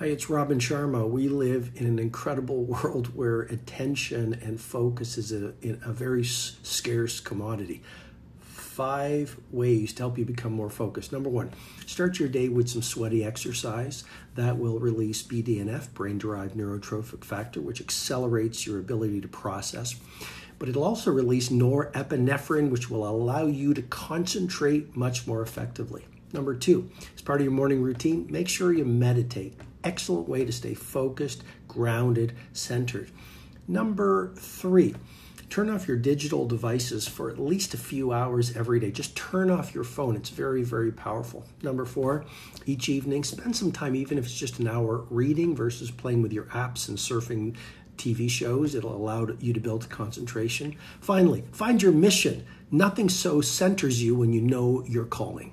Hi, it's Robin Sharma. We live in an incredible world where attention and focus is a, a very s- scarce commodity. Five ways to help you become more focused. Number one, start your day with some sweaty exercise. That will release BDNF, brain derived neurotrophic factor, which accelerates your ability to process. But it'll also release norepinephrine, which will allow you to concentrate much more effectively. Number two, as part of your morning routine, make sure you meditate excellent way to stay focused, grounded, centered. Number three, turn off your digital devices for at least a few hours every day. Just turn off your phone. It's very, very powerful. Number four, each evening, spend some time, even if it's just an hour, reading versus playing with your apps and surfing TV shows. It'll allow you to build concentration. Finally, find your mission. Nothing so centers you when you know your calling.